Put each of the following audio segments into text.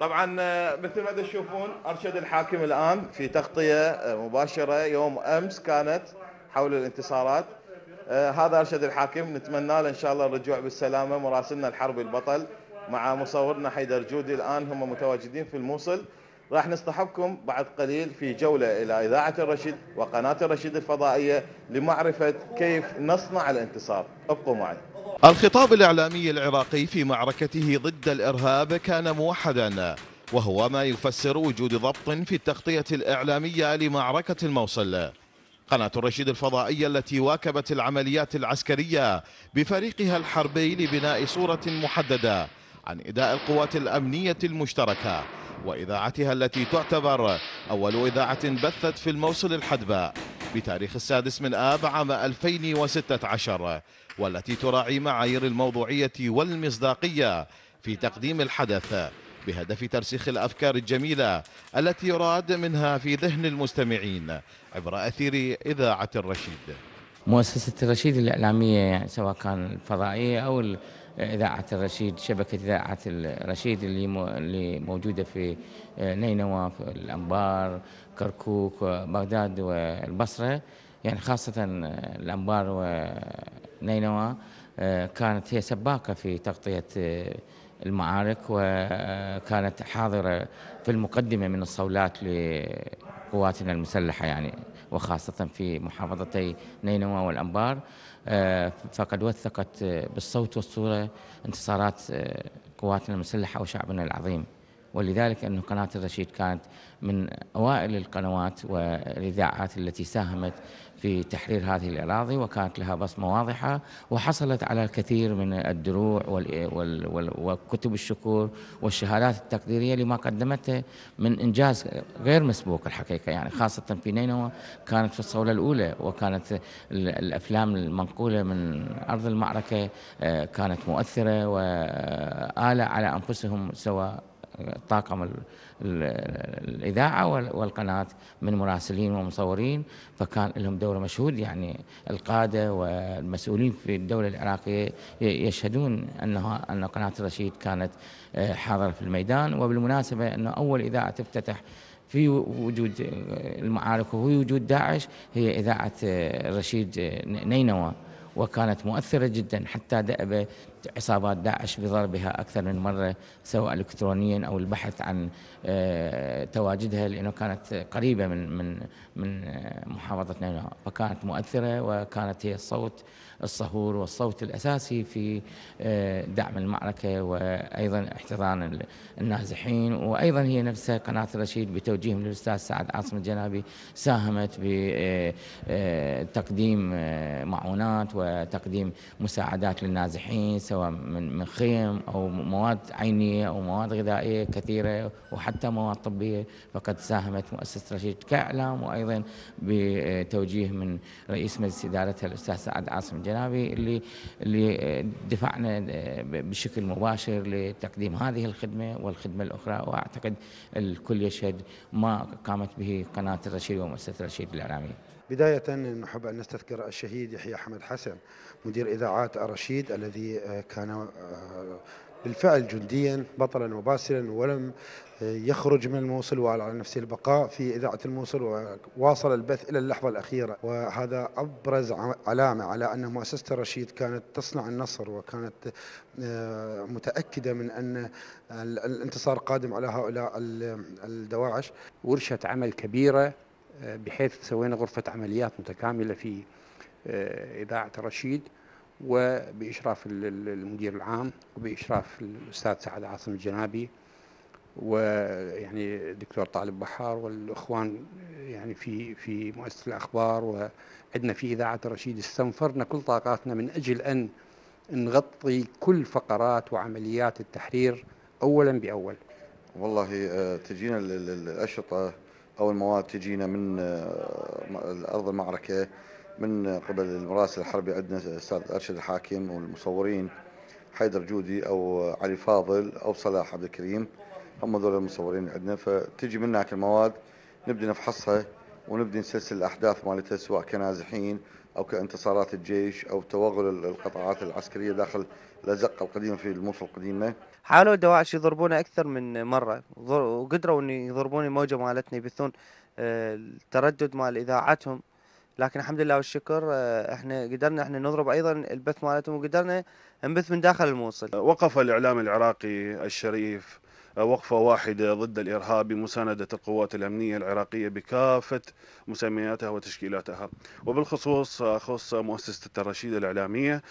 طبعا آه، مثل ما تشوفون ارشد الحاكم الان في تغطيه آه، مباشره يوم امس كانت حول الانتصارات آه، هذا ارشد الحاكم نتمنى له ان شاء الله الرجوع بالسلامه مراسلنا الحربي البطل مع مصورنا حيدر جودي الان هم متواجدين في الموصل راح نصطحبكم بعد قليل في جوله الى اذاعه الرشيد وقناه الرشيد الفضائيه لمعرفه كيف نصنع الانتصار ابقوا معي الخطاب الإعلامي العراقي في معركته ضد الإرهاب كان موحدا وهو ما يفسر وجود ضبط في التغطية الإعلامية لمعركة الموصل قناة الرشيد الفضائية التي واكبت العمليات العسكرية بفريقها الحربي لبناء صورة محددة عن إداء القوات الأمنية المشتركة وإذاعتها التي تعتبر أول إذاعة بثت في الموصل الحدباء بتاريخ السادس من آب عام 2016 والتي تراعي معايير الموضوعية والمصداقية في تقديم الحدث بهدف ترسيخ الأفكار الجميلة التي يراد منها في ذهن المستمعين عبر أثير إذاعة الرشيد مؤسسة الرشيد الإعلامية يعني سواء كان الفضائية أو إذاعة الرشيد شبكة إذاعة الرشيد اللي موجودة في آه، نينوى في الأنبار كركوك بغداد والبصرة يعني خاصة آه، الأنبار ونينوى آه، كانت هي سباقة في تغطية المعارك وكانت حاضرة في المقدمة من الصولات لقواتنا المسلحة يعني وخاصة في محافظتي نينوى والأنبار آه، فقد وثقت بالصوت والصورة انتصارات آه، قواتنا المسلحة وشعبنا العظيم ولذلك أن قناة الرشيد كانت من أوائل القنوات والإذاعات التي ساهمت في تحرير هذه الأراضي وكانت لها بصمة واضحة وحصلت على الكثير من الدروع وكتب الشكور والشهادات التقديرية لما قدمته من إنجاز غير مسبوق الحقيقة يعني خاصة في نينوى كانت في الصولة الأولى وكانت الأفلام المنقولة من أرض المعركة آه، كانت مؤثرة وآلة على أنفسهم سواء طاقم الإذاعة والقناة من مراسلين ومصورين فكان لهم دور مشهود يعني القادة والمسؤولين في الدولة العراقية يشهدون أنها أن قناة الرشيد كانت آه، حاضرة في الميدان وبالمناسبة أنه أول إذاعة تفتتح في وجود آه، المعارك وفي وجود داعش هي إذاعة آه، الرشيد نينوى وكانت مؤثرة جدا حتى دأبة عصابات داعش بضربها أكثر من مرة سواء إلكترونيا أو البحث عن آه، تواجدها لأنه كانت قريبة من من من آه، محافظتنا نينوى فكانت مؤثرة وكانت هي الصوت الصهور والصوت الأساسي في آه، دعم المعركة وأيضا احتضان النازحين وأيضا هي نفسها قناة الرشيد بتوجيه من الاستاذ سعد عاصم الجنابي ساهمت بتقديم معونات وتقديم مساعدات للنازحين سواء من من خيم او مواد عينيه او مواد غذائيه كثيره وحتى مواد طبيه فقد ساهمت مؤسسه رشيد كاعلام وايضا بتوجيه من رئيس مجلس ادارتها الاستاذ سعد عاصم جنابي اللي اللي دفعنا بشكل مباشر لتقديم هذه الخدمه والخدمه الاخرى واعتقد الكل يشهد ما قامت به قناه الرشيد ومؤسسه الرشيد الاعلاميه. بداية نحب أن نستذكر الشهيد يحيى حمد حسن مدير إذاعات الرشيد الذي آه، كان آه، بالفعل جنديا بطلا وباسلا ولم آه، يخرج من الموصل وعلى نفسه البقاء في إذاعة الموصل وواصل البث إلى اللحظة الأخيرة وهذا أبرز علامة على أن مؤسسة الرشيد كانت تصنع النصر وكانت متأكدة من أن الانتصار قادم على هؤلاء الدواعش ورشة عمل كبيرة بحيث سوينا غرفة عمليات متكاملة في آه، إذاعة رشيد وبإشراف المدير العام وبإشراف الأستاذ سعد عاصم الجنابي ويعني الدكتور طالب بحار والإخوان يعني في في مؤسسة الأخبار وعندنا في إذاعة رشيد استنفرنا كل طاقاتنا من أجل أن نغطي كل فقرات وعمليات التحرير أولا بأول والله آه، تجينا الأشرطة او المواد تجينا من آه، ارض المعركه من قبل المراسل الحربي عندنا الاستاذ ارشد الحاكم والمصورين حيدر جودي او علي فاضل او صلاح عبد الكريم هم ذول المصورين عندنا فتجي من هناك المواد نبدا نفحصها ونبدا نسلسل الاحداث مالتها سواء كنازحين أو كانتصارات الجيش أو توغل القطاعات العسكرية داخل الأزقة القديمة في الموصل القديمة حاولوا الدواعش يضربونا أكثر من مرة وقدروا أن يضربوني موجة مالتنا يبثون التردد آه، مال إذاعتهم لكن الحمد لله والشكر آه، احنا قدرنا احنا نضرب ايضا البث مالتهم وقدرنا نبث من داخل الموصل وقف الاعلام العراقي الشريف وقفة واحدة ضد الإرهاب بمساندة القوات الأمنية العراقية بكافة مسمياتها وتشكيلاتها وبالخصوص خص مؤسسة الرشيد الإعلامية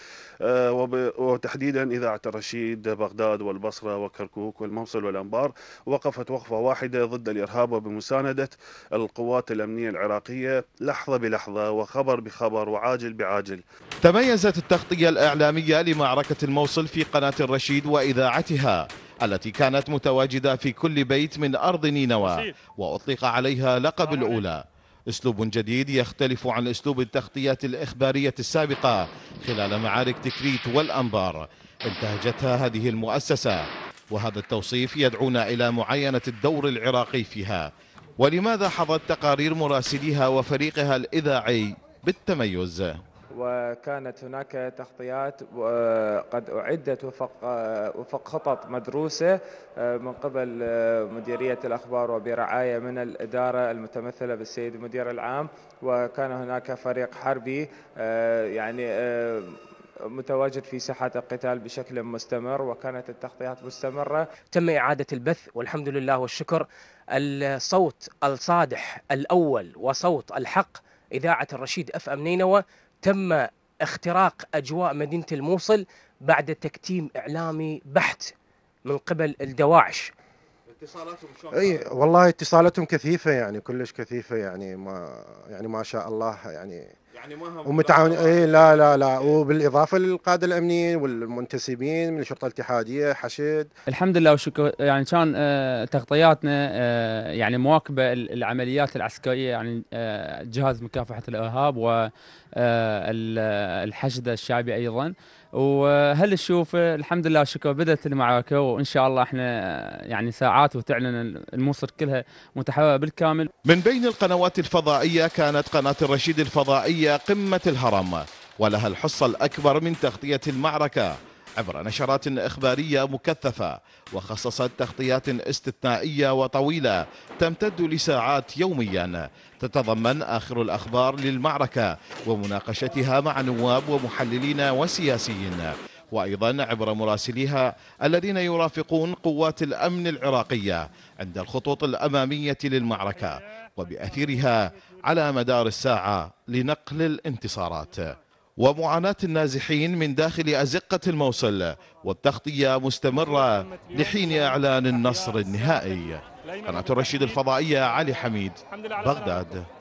آه، وتحديدا إذاعة الرشيد بغداد والبصرة وكركوك والموصل والأنبار وقفت وقفة واحدة ضد الإرهاب وبمساندة القوات الأمنية العراقية لحظة بلحظة وخبر بخبر وعاجل بعاجل تميزت التغطية الإعلامية لمعركة الموصل في قناة الرشيد وإذاعتها التي كانت متواجدة في كل بيت من أرض نينوى وأطلق عليها لقب الأولى اسلوب جديد يختلف عن اسلوب التغطيات الاخباريه السابقه خلال معارك تكريت والانبار انتهجتها هذه المؤسسه وهذا التوصيف يدعونا الى معاينه الدور العراقي فيها ولماذا حظت تقارير مراسليها وفريقها الاذاعي بالتميز وكانت هناك تغطيات قد أعدت وفق, وفق خطط مدروسة آه، من قبل آه، مديرية الأخبار وبرعاية من الإدارة المتمثلة بالسيد المدير العام وكان هناك فريق حربي آه، يعني متواجد في ساحات القتال بشكل مستمر وكانت التغطيات مستمرة تم إعادة البث والحمد لله والشكر الصوت الصادح الأول وصوت الحق إذاعة الرشيد أف أم نينوى تم اختراق أجواء مدينة الموصل بعد تكتيم إعلامي بحت من قبل الدواعش اتصالاتهم اي والله اتصالاتهم كثيفه يعني كلش كثيفه يعني ما يعني ما شاء الله يعني يعني ما هم ومتعاون اي لا لا لا وبالاضافه للقاده الامنيين والمنتسبين من الشرطه الاتحاديه حشد الحمد لله وشكر يعني كان آه، تغطياتنا آه، يعني مواكبه العمليات العسكريه يعني آه، جهاز مكافحه الارهاب و الحشد الشعبي ايضا وهل تشوف الحمد لله شكرا بدات المعركه وان شاء الله احنا يعني ساعات وتعلن الموصل كلها متحرره بالكامل من بين القنوات الفضائيه كانت قناه الرشيد الفضائيه هي قمة الهرم ولها الحصة الأكبر من تغطية المعركة عبر نشرات إخبارية مكثفة وخصصت تغطيات استثنائية وطويلة تمتد لساعات يوميا تتضمن آخر الأخبار للمعركة ومناقشتها مع نواب ومحللين وسياسيين وأيضا عبر مراسليها الذين يرافقون قوات الأمن العراقية عند الخطوط الأمامية للمعركة وبأثيرها على مدار الساعة لنقل الانتصارات ومعاناة النازحين من داخل أزقة الموصل والتغطية مستمرة لحين إعلان النصر النهائي قناة الرشيد الفضائية علي حميد بغداد